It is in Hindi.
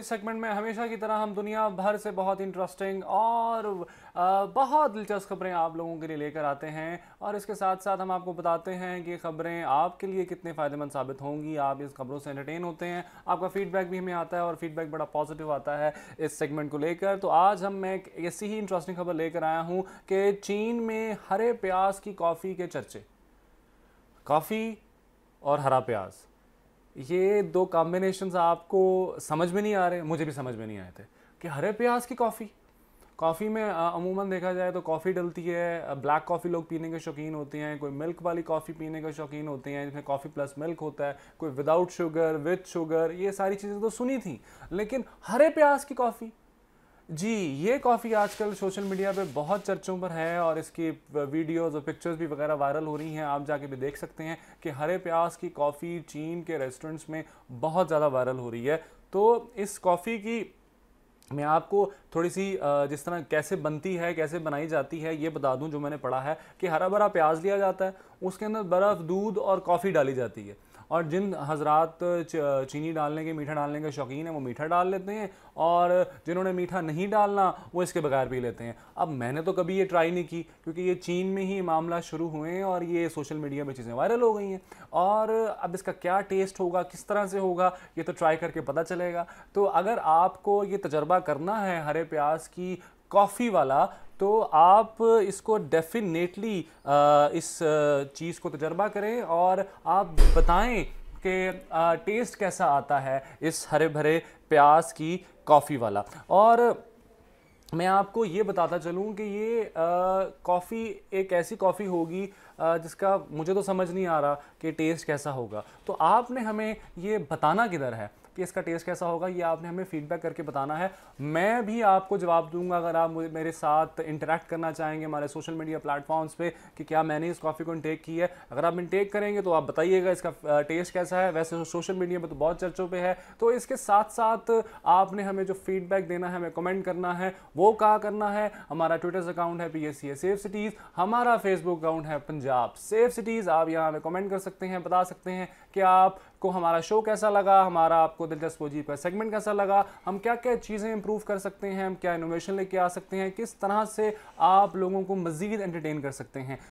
इस सेगमेंट में हमेशा की तरह हम दुनिया भर से बहुत इंटरेस्टिंग और बहुत दिलचस्प खबरें आप लोगों के लिए लेकर आते हैं और इसके साथ साथ हम आपको बताते हैं कि खबरें आपके लिए कितने फ़ायदेमंद साबित होंगी आप इस खबरों से एंटरटेन होते हैं आपका फीडबैक भी हमें आता है और फीडबैक बड़ा पॉजिटिव आता है इस सेगमेंट को लेकर तो आज हम मैं एक ऐसी ही इंटरेस्टिंग खबर लेकर आया हूँ कि चीन में हरे प्याज की कॉफ़ी के चर्चे कॉफ़ी और हरा प्याज ये दो कॉम्बिनेशन आपको समझ में नहीं आ रहे मुझे भी समझ में नहीं आए थे कि हरे प्याज की कॉफ़ी कॉफ़ी में अमूमन देखा जाए तो कॉफ़ी डलती है ब्लैक कॉफ़ी लोग पीने के शौकीन होते हैं कोई मिल्क वाली कॉफ़ी पीने के शौकीन होते हैं जिसमें कॉफ़ी प्लस मिल्क होता है कोई विदाउट शुगर विथ शुगर ये सारी चीज़ें तो सुनी थी लेकिन हरे प्याज की कॉफ़ी जी ये कॉफ़ी आजकल सोशल मीडिया पे बहुत चर्चों पर है और इसकी वीडियोस और पिक्चर्स भी वगैरह वायरल हो रही हैं आप जाके भी देख सकते हैं कि हरे प्याज की कॉफ़ी चीन के रेस्टोरेंट्स में बहुत ज़्यादा वायरल हो रही है तो इस कॉफ़ी की मैं आपको थोड़ी सी जिस तरह कैसे बनती है कैसे बनाई जाती है ये बता दूं जो मैंने पढ़ा है कि हरा भरा प्याज लिया जाता है उसके अंदर बर्फ़ दूध और कॉफ़ी डाली जाती है और जिन हजरात चीनी डालने के मीठा डालने के शौकीन हैं वो मीठा डाल लेते हैं और जिन्होंने मीठा नहीं डालना वो इसके बगैर पी लेते हैं अब मैंने तो कभी ये ट्राई नहीं की क्योंकि ये चीन में ही मामला शुरू हुए हैं और ये सोशल मीडिया में चीज़ें वायरल हो गई हैं और अब इसका क्या टेस्ट होगा किस तरह से होगा ये तो ट्राई करके पता चलेगा तो अगर आपको ये तजर्बा करना है हरे प्याज की कॉफ़ी वाला तो आप इसको डेफिनेटली इस चीज़ को तजर्बा करें और आप बताएं कि टेस्ट कैसा आता है इस हरे भरे प्याज की कॉफ़ी वाला और मैं आपको ये बताता चलूँ कि ये कॉफ़ी एक ऐसी कॉफ़ी होगी आ, जिसका मुझे तो समझ नहीं आ रहा कि टेस्ट कैसा होगा तो आपने हमें ये बताना किधर है कि इसका टेस्ट कैसा होगा ये आपने हमें फीडबैक करके बताना है मैं भी आपको जवाब दूंगा अगर आप मेरे साथ इंटरेक्ट करना चाहेंगे हमारे सोशल मीडिया प्लेटफॉर्म्स पे कि क्या मैंने इस कॉफ़ी को इनटेक की है अगर आप इंटेक करेंगे तो आप बताइएगा इसका टेस्ट कैसा है वैसे सोशल मीडिया पर तो बहुत चर्चों पर है तो इसके साथ साथ आपने हमें जो फीडबैक देना है हमें कमेंट करना है वो कहा करना है हमारा ट्विटर अकाउंट है P S C safe cities हमारा फेसबुक अकाउंट है पंजाब सेफ सिटीज़ आप यहाँ हमें कमेंट कर सकते हैं बता सकते हैं कि आप आपको हमारा शो कैसा लगा हमारा आपको दिलचस्प वजीब का सेगमेंट कैसा लगा हम क्या क्या चीज़ें इंप्रूव कर सकते हैं हम क्या इनोवेशन लेके आ सकते हैं किस तरह से आप लोगों को मज़ीद एंटरटेन कर सकते हैं